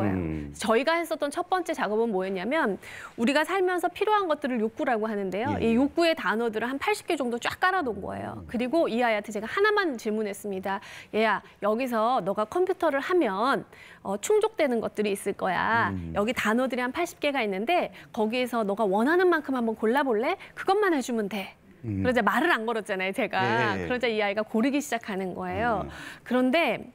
거예요. 음. 저희가 했었던 첫 번째 작업은 뭐였냐면 우리가 살면서 필요한 것들을 욕구라고 하는데요. 예. 이 예. 욕구의 단어들을 한 80개 정도 쫙 깔아놓은 거예요. 음. 그리고 이 아이한테 제가 하나만 질문했습니다. 얘야 여기서 너가 컴퓨터를 하면 어, 충족되는 것들이 있을 거야. 음. 여기 단어들이 한 80개가 있는데 거기에서 너가 원하는 만큼 한번 골라볼래? 그것만 해주면 돼. 음. 그러자 말을 안 걸었잖아요, 제가. 네. 그러자 이 아이가 고르기 시작하는 거예요. 음. 그런데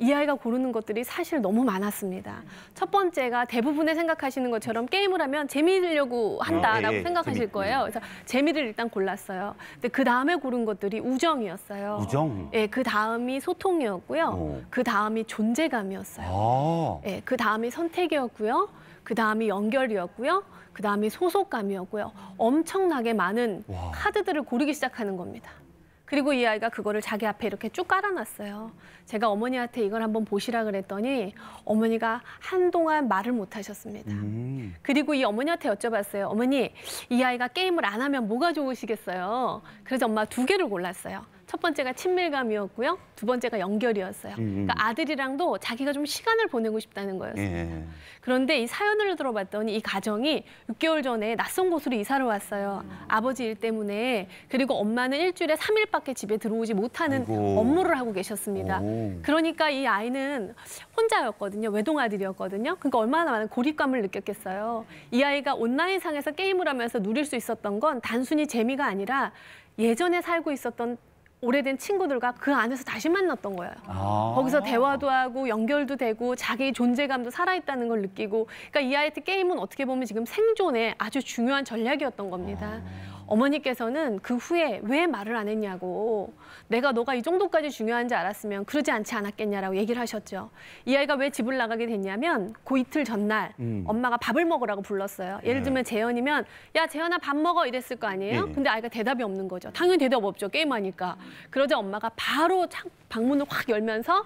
이 아이가 고르는 것들이 사실 너무 많았습니다. 첫 번째가 대부분의 생각하시는 것처럼 게임을 하면 재미들려고 한다라고 어, 예, 생각하실 재밌... 거예요. 그래서 재미를 일단 골랐어요. 근데 그 다음에 고른 것들이 우정이었어요. 우정? 예, 그 다음이 소통이었고요. 어. 그 다음이 존재감이었어요. 아. 예, 그 다음이 선택이었고요. 그 다음이 연결이었고요. 그 다음이 소속감이었고요. 엄청나게 많은 와. 카드들을 고르기 시작하는 겁니다. 그리고 이 아이가 그거를 자기 앞에 이렇게 쭉 깔아놨어요. 제가 어머니한테 이걸 한번 보시라 그랬더니 어머니가 한동안 말을 못 하셨습니다. 음. 그리고 이 어머니한테 여쭤봤어요. 어머니, 이 아이가 게임을 안 하면 뭐가 좋으시겠어요? 그래서 엄마 두 개를 골랐어요. 첫 번째가 친밀감이었고요. 두 번째가 연결이었어요. 음, 음. 그러니까 아들이랑도 자기가 좀 시간을 보내고 싶다는 거였습니다. 예, 예. 그런데 이 사연을 들어봤더니 이 가정이 6개월 전에 낯선 곳으로 이사를 왔어요. 음. 아버지 일 때문에 그리고 엄마는 일주일에 3일밖에 집에 들어오지 못하는 아이고. 업무를 하고 계셨습니다. 오. 그러니까 이 아이는 혼자였거든요. 외동아들이었거든요. 그러니까 얼마나 많은 고립감을 느꼈겠어요. 이 아이가 온라인상에서 게임을 하면서 누릴 수 있었던 건 단순히 재미가 아니라 예전에 살고 있었던 오래된 친구들과 그 안에서 다시 만났던 거예요. 아 거기서 대화도 하고 연결도 되고 자기 존재감도 살아있다는 걸 느끼고 그러니까 이아이트 게임은 어떻게 보면 지금 생존에 아주 중요한 전략이었던 겁니다. 아 어머니께서는 그 후에 왜 말을 안 했냐고 내가 너가 이 정도까지 중요한지 알았으면 그러지 않지 않았겠냐라고 얘기를 하셨죠. 이 아이가 왜 집을 나가게 됐냐면 고 이틀 전날 음. 엄마가 밥을 먹으라고 불렀어요. 예를 네. 들면 재현이면 야 재현아 밥 먹어 이랬을 거 아니에요. 네. 근데 아이가 대답이 없는 거죠. 당연히 대답 없죠. 게임하니까. 그러자 엄마가 바로 창, 방문을 확 열면서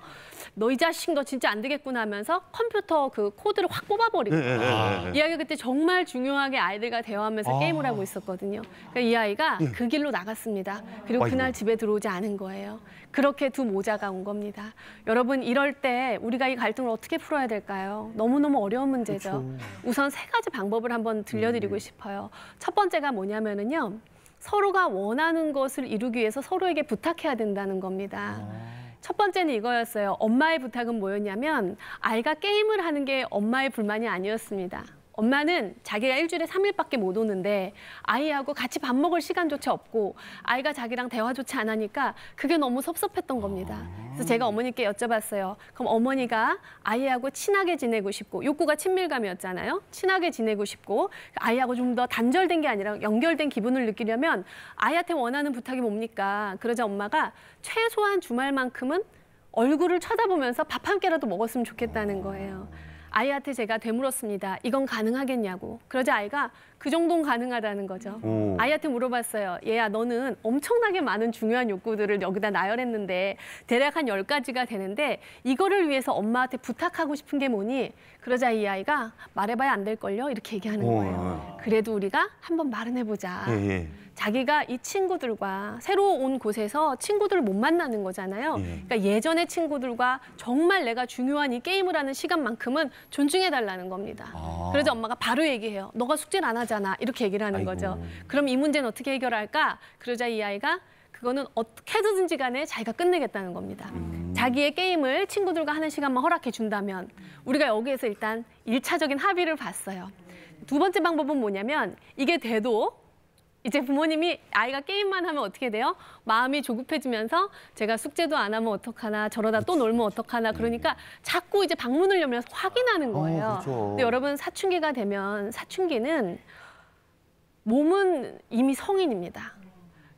너 이 자식 너 진짜 안 되겠구나 하면서 컴퓨터 그 코드를 확 뽑아버리고 네 네, 네, 네, 이 아이가 그때 정말 중요하게 아이들과 대화하면서 아. 게임을 하고 있었거든요. 그러니까 이 아이가 예. 그 길로 나갔습니다. 그리고 그날 집에 들어오지 않은 거예요. 그렇게 두 모자가 온 겁니다. 여러분 이럴 때 우리가 이 갈등을 어떻게 풀어야 될까요? 너무너무 어려운 문제죠. 그렇 우선 세 가지 방법을 한번 들려드리고 음. 싶어요. 첫 번째가 뭐냐면은요. 서로가 원하는 것을 이루기 위해서 서로에게 부탁해야 된다는 겁니다. 아. 첫 번째는 이거였어요. 엄마의 부탁은 뭐였냐면 아이가 게임을 하는 게 엄마의 불만이 아니었습니다. 엄마는 자기가 일주일에 삼일밖에못 오는데 아이하고 같이 밥 먹을 시간조차 없고 아이가 자기랑 대화조차 안 하니까 그게 너무 섭섭했던 겁니다. 그래서 제가 어머니께 여쭤봤어요. 그럼 어머니가 아이하고 친하게 지내고 싶고 욕구가 친밀감이었잖아요. 친하게 지내고 싶고 아이하고 좀 더 단절된 게 아니라 연결된 기분을 느끼려면 아이한테 원하는 부탁이 뭡니까? 그러자 엄마가 최소한 주말만큼은 얼굴을 쳐다보면서 밥 한 끼라도 먹었으면 좋겠다는 거예요. 아이한테 제가 되물었습니다. 이건 가능하겠냐고. 그러자 아이가 그 정도는 가능하다는 거죠. 음. 오. 아이한테 물어봤어요. 얘야 너는 엄청나게 많은 중요한 욕구들을 여기다 나열했는데 대략 한 열가지가 되는데 이거를 위해서 엄마한테 부탁하고 싶은 게 뭐니? 그러자 이 아이가 말해봐야 안 될걸요? 이렇게 얘기하는 거예요. 아. 그래도 우리가 한번 말은 해보자. 예, 예. 자기가 이 친구들과 새로 온 곳에서 친구들을 못 만나는 거잖아요. 예. 그러니까 예전의 친구들과 정말 내가 중요한 이 게임을 하는 시간만큼은 존중해달라는 겁니다. 아. 그러자 엄마가 바로 얘기해요. 너가 숙제를 안 하자. 없잖아. 이렇게 얘기를 하는 아이고. 거죠. 그럼 이 문제는 어떻게 해결할까? 그러자 이 아이가 그거는 어떻게든지 간에 자기가 끝내겠다는 겁니다. 음. 자기의 게임을 친구들과 하는 시간만 허락해 준다면 우리가 여기에서 일단 일차적인 합의를 봤어요. 두 번째 방법은 뭐냐면 이게 돼도 이제 부모님이 아이가 게임만 하면 어떻게 돼요? 마음이 조급해지면서 제가 숙제도 안 하면 어떡하나 저러다 또 놀면 어떡하나 그러니까 음. 자꾸 이제 방문을 열면서 확인하는 어, 거예요. 어, 그렇죠. 근데 여러분 사춘기가 되면 사춘기는 몸은 이미 성인입니다.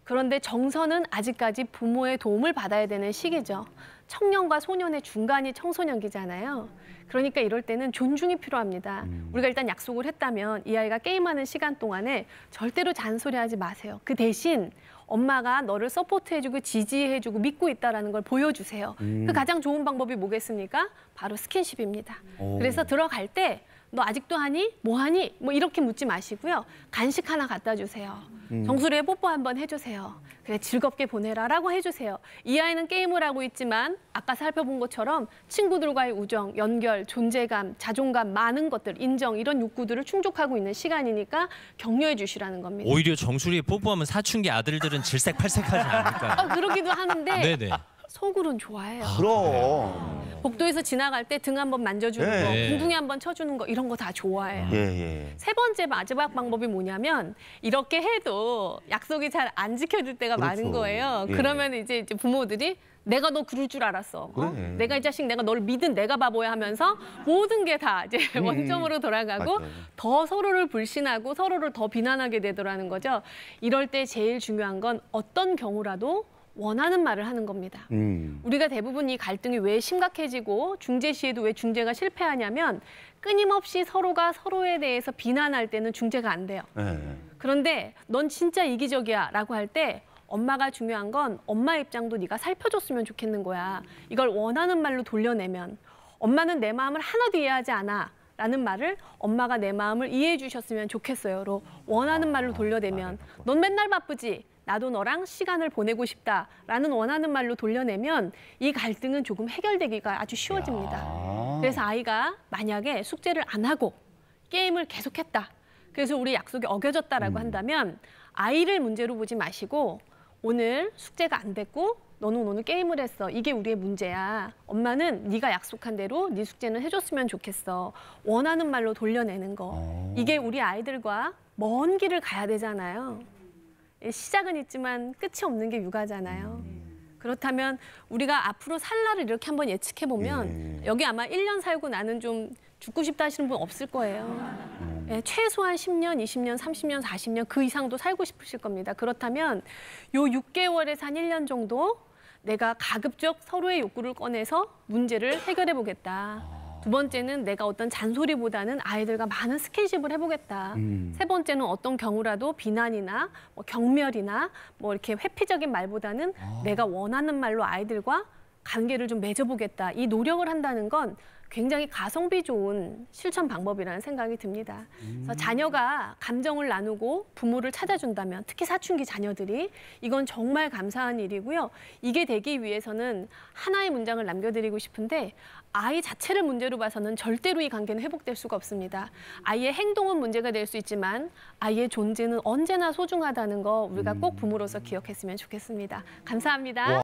그런데 정서는 아직까지 부모의 도움을 받아야 되는 시기죠. 청년과 소년의 중간이 청소년기잖아요. 그러니까 이럴 때는 존중이 필요합니다. 음. 우리가 일단 약속을 했다면 이 아이가 게임하는 시간 동안에 절대로 잔소리하지 마세요. 그 대신 엄마가 너를 서포트해주고 지지해주고 믿고 있다라는 걸 보여주세요. 그 음. 그 가장 좋은 방법이 뭐겠습니까? 바로 스킨십입니다. 오. 그래서 들어갈 때너 아직도 하니? 뭐 하니? 뭐 이렇게 묻지 마시고요. 간식 하나 갖다 주세요. 음. 정수리에 뽀뽀 한번 해주세요. 그래 즐겁게 보내라라고 해주세요. 이 아이는 게임을 하고 있지만 아까 살펴본 것처럼 친구들과의 우정, 연결, 존재감, 자존감 많은 것들, 인정 이런 욕구들을 충족하고 있는 시간이니까 격려해 주시라는 겁니다. 오히려 정수리에 뽀뽀하면 사춘기 아들들은 질색팔색하지 않을까. 아, 그러기도 하는데 네 속으론 좋아해요. 아, 그럼. 복도에서 지나갈 때 등 한번 만져주는 예, 거, 궁둥이 네. 한번 쳐주는 거 이런 거 다 좋아해요. 음. 예, 예, 예, 세 번째 마지막 방법이 뭐냐면 이렇게 해도 약속이 잘 안 지켜질 때가 그렇죠. 많은 거예요. 예. 그러면 이제, 이제 부모들이 내가 너 그럴 줄 알았어. 어? 그래. 내가 이 자식 내가 너를 믿은 내가 바보야 하면서 모든 게 다 이제 음, 원점으로 돌아가고 맞아요. 더 서로를 불신하고 서로를 더 비난하게 되더라는 거죠. 이럴 때 제일 중요한 건 어떤 경우라도 원하는 말을 하는 겁니다. 음. 우리가 대부분 이 갈등이 왜 심각해지고 중재 시에도 왜 중재가 실패하냐면 끊임없이 서로가 서로에 대해서 비난할 때는 중재가 안 돼요. 네. 그런데 넌 진짜 이기적이야 라고 할 때 엄마가 중요한 건 엄마 입장도 네가 살펴줬으면 좋겠는 거야. 이걸 원하는 말로 돌려내면 엄마는 내 마음을 하나도 이해하지 않아. 라는 말을 엄마가 내 마음을 이해해 주셨으면 좋겠어요.로 원하는 말로 돌려대면 아, 넌 맨날 바쁘지. 나도 너랑 시간을 보내고 싶다라는 원하는 말로 돌려내면 이 갈등은 조금 해결되기가 아주 쉬워집니다. 야. 그래서 아이가 만약에 숙제를 안 하고 게임을 계속했다. 그래서 우리 약속이 어겨졌다라고 음. 한다면 아이를 문제로 보지 마시고 오늘 숙제가 안 됐고 너는 오늘 게임을 했어. 이게 우리의 문제야. 엄마는 네가 약속한 대로 네 숙제는 해줬으면 좋겠어. 원하는 말로 돌려내는 거. 어. 이게 우리 아이들과 먼 길을 가야 되잖아요. 예, 시작은 있지만 끝이 없는 게 육아잖아요. 음. 그렇다면 우리가 앞으로 살 날을 이렇게 한번 예측해 보면 예. 여기 아마 1년 살고 나는 좀 죽고 싶다 하시는 분 없을 거예요. 음. 예, 최소한 10년, 20년, 30년, 40년 그 이상도 살고 싶으실 겁니다. 그렇다면 요 6개월에서 한 1년 정도 내가 가급적 서로의 욕구를 꺼내서 문제를 해결해 보겠다. 두 번째는 내가 어떤 잔소리보다는 아이들과 많은 스킨십을 해보겠다. 음. 세 번째는 어떤 경우라도 비난이나 뭐 경멸이나 뭐 이렇게 회피적인 말보다는 아. 내가 원하는 말로 아이들과 관계를 좀 맺어보겠다 이 노력을 한다는 건 굉장히 가성비 좋은 실천 방법이라는 생각이 듭니다. 그래서 음. 자녀가 감정을 나누고 부모를 찾아준다면 특히 사춘기 자녀들이 이건 정말 감사한 일이고요. 이게 되기 위해서는 하나의 문장을 남겨드리고 싶은데 아이 자체를 문제로 봐서는 절대로 이 관계는 회복될 수가 없습니다. 아이의 행동은 문제가 될 수 있지만 아이의 존재는 언제나 소중하다는 거 우리가 꼭 음. 부모로서 기억했으면 좋겠습니다. 감사합니다. 와.